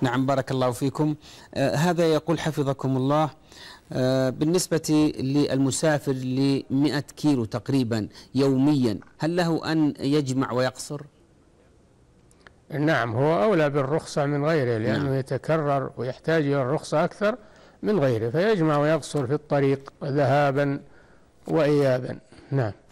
نعم بارك الله فيكم آه هذا يقول حفظكم الله آه بالنسبة للمسافر ل 100 كيلو تقريبا يوميا هل له أن يجمع ويقصر؟ نعم هو أولى بالرخصة من غيره لأنه نعم. يتكرر ويحتاج إلى الرخصة أكثر من غيره فيجمع ويقصر في الطريق ذهابا وإيابا نعم